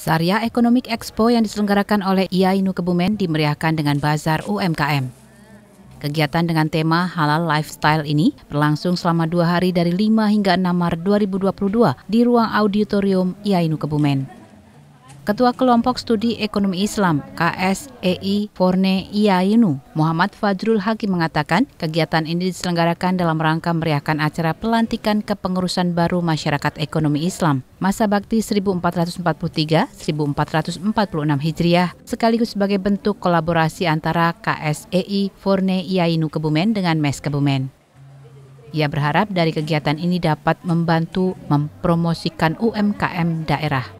Syariah Economic Expo yang diselenggarakan oleh IAINU Kebumen dimeriahkan dengan bazar UMKM. Kegiatan dengan tema Halal Lifestyle ini berlangsung selama dua hari dari 5 hingga 6 Maret 2022 di ruang auditorium IAINU Kebumen. Ketua Kelompok Studi Ekonomi Islam KSEI Forne Iyainu Muhammad Fajrul Hakim mengatakan kegiatan ini diselenggarakan dalam rangka meriahkan acara pelantikan kepengurusan baru masyarakat ekonomi Islam masa bakti 1443-1446 Hijriah sekaligus sebagai bentuk kolaborasi antara KSEI Forne Iyainu Kebumen dengan MES Kebumen. Ia berharap dari kegiatan ini dapat membantu mempromosikan UMKM daerah.